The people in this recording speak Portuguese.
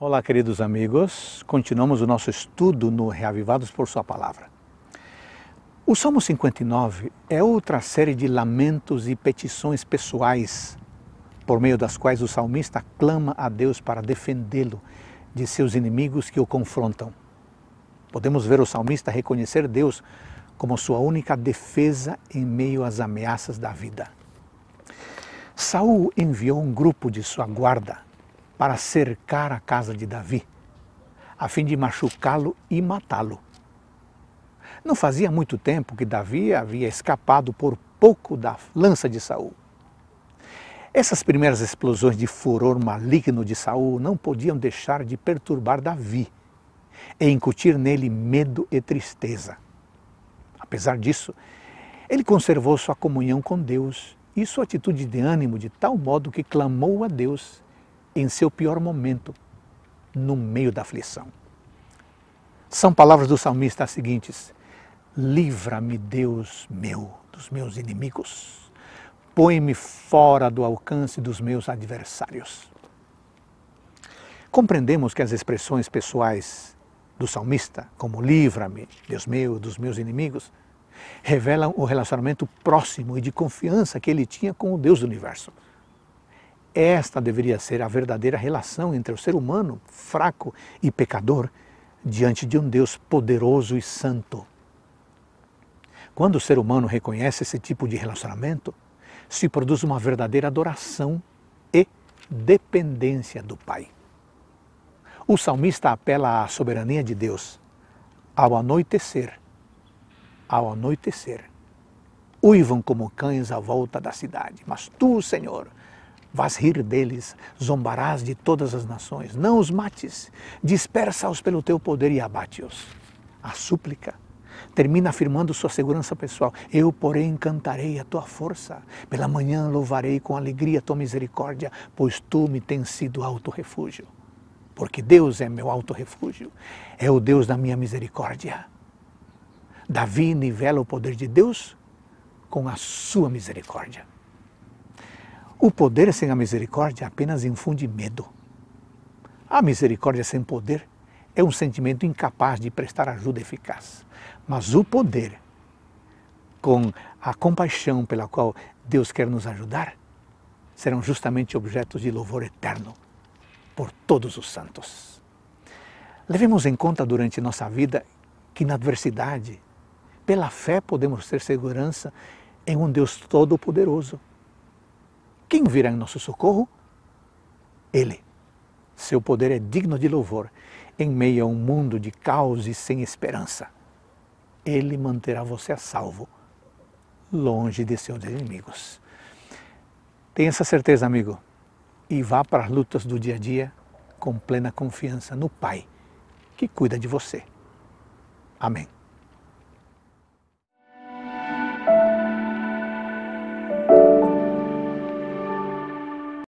Olá, queridos amigos. Continuamos o nosso estudo no Reavivados por Sua Palavra. O Salmo 59 é outra série de lamentos e petições pessoais, por meio das quais o salmista clama a Deus para defendê-lo de seus inimigos que o confrontam. Podemos ver o salmista reconhecer Deus como sua única defesa em meio às ameaças da vida. Saul enviou um grupo de sua guarda para cercar a casa de Davi, a fim de machucá-lo e matá-lo. Não fazia muito tempo que Davi havia escapado por pouco da lança de Saul. Essas primeiras explosões de furor maligno de Saul não podiam deixar de perturbar Davi e incutir nele medo e tristeza. Apesar disso, ele conservou sua comunhão com Deus e sua atitude de ânimo de tal modo que clamou a Deus em seu pior momento, no meio da aflição. São palavras do salmista as seguintes: Livra-me, Deus meu, dos meus inimigos. Põe-me fora do alcance dos meus adversários. Compreendemos que as expressões pessoais do salmista, como livra-me, Deus meu, dos meus inimigos, revelam o relacionamento próximo e de confiança que ele tinha com o Deus do universo. Esta deveria ser a verdadeira relação entre o ser humano fraco e pecador diante de um Deus poderoso e santo. Quando o ser humano reconhece esse tipo de relacionamento, se produz uma verdadeira adoração e dependência do Pai. O salmista apela à soberania de Deus ao anoitecer. Ao anoitecer, uivam como cães à volta da cidade, mas tu, Senhor, Vás rir deles, zombarás de todas as nações. Não os mates, dispersa-os pelo teu poder e abate-os. A súplica termina afirmando sua segurança pessoal. Eu, porém, cantarei a tua força. Pela manhã louvarei com alegria a tua misericórdia, pois tu me tens sido alto refúgio. Porque Deus é meu alto refúgio, é o Deus da minha misericórdia. Davi nivela o poder de Deus com a sua misericórdia. O poder é sem a misericórdia apenas infunde medo. A misericórdia sem poder é um sentimento incapaz de prestar ajuda eficaz. Mas o poder, com a compaixão pela qual Deus quer nos ajudar, serão justamente objetos de louvor eterno por todos os santos. Levemos em conta durante nossa vida que na adversidade, pela fé podemos ter segurança em um Deus todo-poderoso quem virá em nosso socorro? Ele. Seu poder é digno de louvor em meio a um mundo de caos e sem esperança. Ele manterá você a salvo, longe de seus inimigos. Tenha essa certeza, amigo, e vá para as lutas do dia a dia com plena confiança no Pai, que cuida de você. Amém.